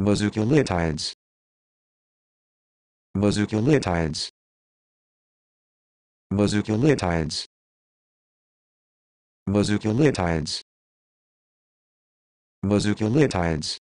Mesocolitides. Mesocolitides. Mesocolitides. Mesocolitides. Mesocolitides.